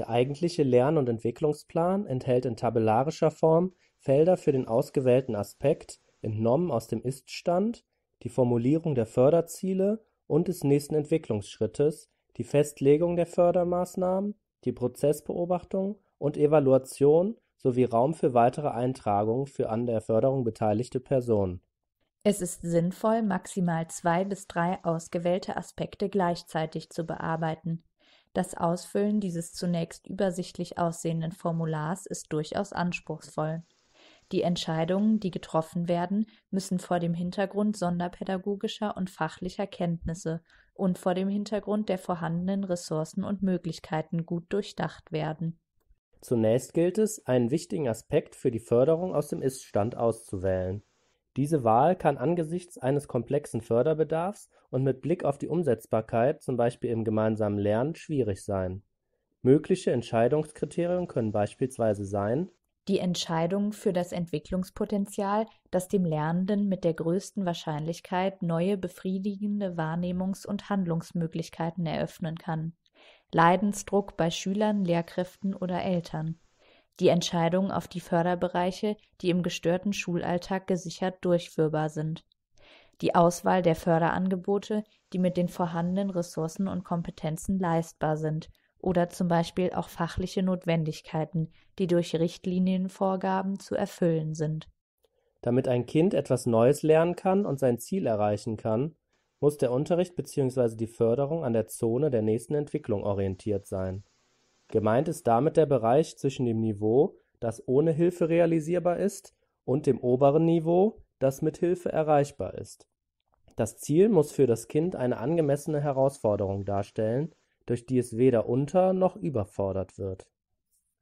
Der eigentliche Lern- und Entwicklungsplan enthält in tabellarischer Form Felder für den ausgewählten Aspekt, entnommen aus dem Ist-Stand, die Formulierung der Förderziele und des nächsten Entwicklungsschrittes, die Festlegung der Fördermaßnahmen, die Prozessbeobachtung und Evaluation sowie Raum für weitere Eintragungen für an der Förderung beteiligte Personen. Es ist sinnvoll, maximal zwei bis drei ausgewählte Aspekte gleichzeitig zu bearbeiten. Das Ausfüllen dieses zunächst übersichtlich aussehenden Formulars ist durchaus anspruchsvoll. Die Entscheidungen, die getroffen werden, müssen vor dem Hintergrund sonderpädagogischer und fachlicher Kenntnisse und vor dem Hintergrund der vorhandenen Ressourcen und Möglichkeiten gut durchdacht werden. Zunächst gilt es, einen wichtigen Aspekt für die Förderung aus dem Ist-Stand auszuwählen diese Wahl kann angesichts eines komplexen Förderbedarfs und mit Blick auf die Umsetzbarkeit (z. B. im gemeinsamen Lernen) schwierig sein. Mögliche Entscheidungskriterien können beispielsweise sein: die Entscheidung für das Entwicklungspotenzial, das dem Lernenden mit der größten Wahrscheinlichkeit neue befriedigende Wahrnehmungs und Handlungsmöglichkeiten eröffnen kann (Leidensdruck bei Schülern, Lehrkräften oder Eltern die Entscheidung auf die Förderbereiche, die im gestörten Schulalltag gesichert durchführbar sind, die Auswahl der Förderangebote, die mit den vorhandenen Ressourcen und Kompetenzen leistbar sind, oder zum Beispiel auch fachliche Notwendigkeiten, die durch Richtlinienvorgaben zu erfüllen sind. Damit ein Kind etwas Neues lernen kann und sein Ziel erreichen kann, muss der Unterricht bzw. die Förderung an der Zone der nächsten Entwicklung orientiert sein. Gemeint ist damit der Bereich zwischen dem Niveau, das ohne Hilfe realisierbar ist, und dem oberen Niveau, das mit Hilfe erreichbar ist. Das Ziel muss für das Kind eine angemessene Herausforderung darstellen, durch die es weder unter- noch überfordert wird.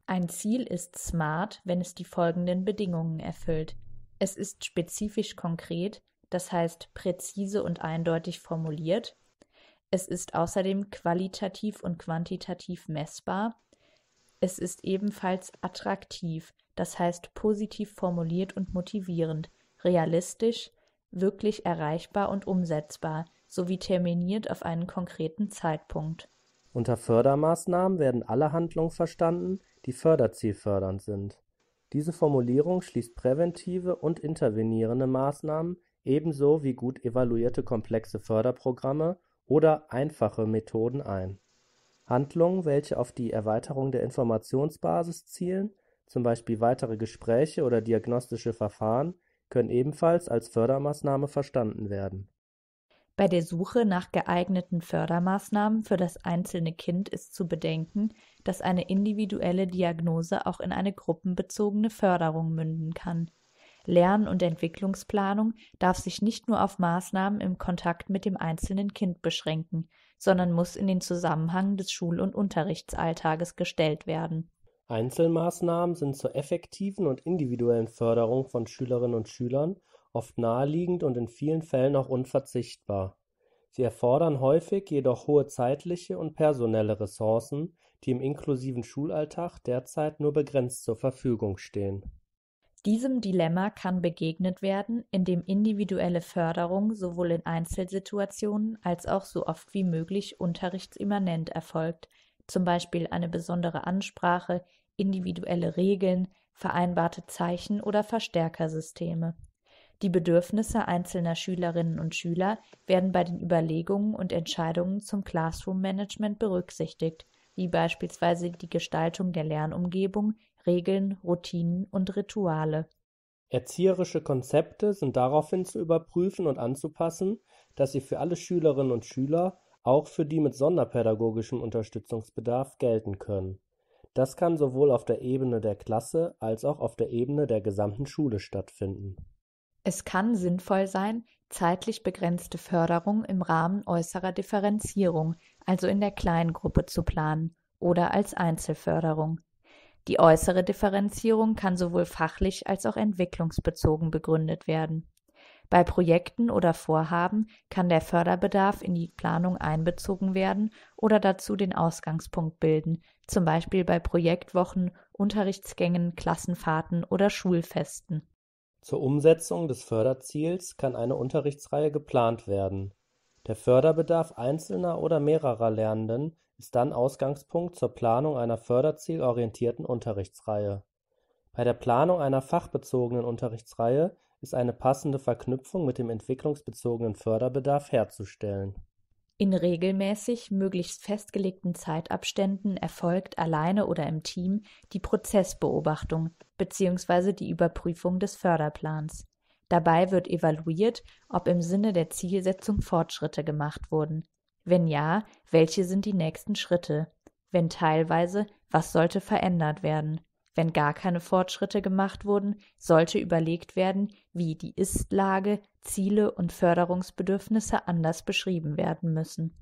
Ein Ziel ist smart, wenn es die folgenden Bedingungen erfüllt. Es ist spezifisch konkret, das heißt präzise und eindeutig formuliert es ist außerdem qualitativ und quantitativ messbar. Es ist ebenfalls attraktiv, das heißt positiv formuliert und motivierend, realistisch, wirklich erreichbar und umsetzbar, sowie terminiert auf einen konkreten Zeitpunkt. Unter Fördermaßnahmen werden alle Handlungen verstanden, die förderzielfördernd sind. Diese Formulierung schließt präventive und intervenierende Maßnahmen ebenso wie gut evaluierte komplexe Förderprogramme oder „einfache“ Methoden ein: Handlungen, welche auf die Erweiterung der Informationsbasis zielen (z. B. weitere Gespräche oder diagnostische Verfahren), können ebenfalls als Fördermaßnahme verstanden werden. Bei der Suche nach geeigneten Fördermaßnahmen für das einzelne Kind ist zu bedenken, dass eine individuelle Diagnose auch in eine gruppenbezogene Förderung münden kann Lern- und Entwicklungsplanung darf sich nicht nur auf Maßnahmen im Kontakt mit dem einzelnen Kind beschränken, sondern muss in den Zusammenhang des Schul- und Unterrichtsalltages gestellt werden. Einzelmaßnahmen sind zur effektiven und individuellen Förderung von Schülerinnen und Schülern oft naheliegend und in vielen Fällen auch unverzichtbar. Sie erfordern häufig jedoch hohe zeitliche und personelle Ressourcen, die im inklusiven Schulalltag derzeit nur begrenzt zur Verfügung stehen. Diesem Dilemma kann begegnet werden, indem individuelle Förderung sowohl in Einzelsituationen als auch so oft wie möglich unterrichtsimmanent erfolgt, zum Beispiel eine besondere Ansprache, individuelle Regeln, vereinbarte Zeichen oder Verstärkersysteme. Die Bedürfnisse einzelner Schülerinnen und Schüler werden bei den Überlegungen und Entscheidungen zum Classroom Management berücksichtigt, wie beispielsweise die Gestaltung der Lernumgebung, Regeln, Routinen und Rituale. Erzieherische Konzepte sind daraufhin zu überprüfen und anzupassen, dass sie für alle Schülerinnen und Schüler, auch für die mit sonderpädagogischem Unterstützungsbedarf, gelten können. Das kann sowohl auf der Ebene der Klasse als auch auf der Ebene der gesamten Schule stattfinden. Es kann sinnvoll sein, zeitlich begrenzte Förderung im Rahmen äußerer Differenzierung, also in der Kleingruppe, zu planen oder als Einzelförderung. Die äußere Differenzierung kann sowohl fachlich als auch entwicklungsbezogen begründet werden. Bei Projekten oder Vorhaben kann der Förderbedarf in die Planung einbezogen werden oder dazu den Ausgangspunkt bilden, zum Beispiel bei Projektwochen, Unterrichtsgängen, Klassenfahrten oder Schulfesten. Zur Umsetzung des Förderziels kann eine Unterrichtsreihe geplant werden. Der Förderbedarf einzelner oder mehrerer Lernenden ist dann Ausgangspunkt zur Planung einer förderzielorientierten Unterrichtsreihe. Bei der Planung einer fachbezogenen Unterrichtsreihe ist eine passende Verknüpfung mit dem entwicklungsbezogenen Förderbedarf herzustellen. In regelmäßig, möglichst festgelegten Zeitabständen erfolgt alleine oder im Team die Prozessbeobachtung bzw. die Überprüfung des Förderplans. Dabei wird evaluiert, ob im Sinne der Zielsetzung Fortschritte gemacht wurden wenn ja, welche sind die nächsten Schritte? Wenn teilweise, was sollte verändert werden? Wenn gar keine Fortschritte gemacht wurden, sollte überlegt werden, wie die Ist-Lage, Ziele und Förderungsbedürfnisse anders beschrieben werden müssen.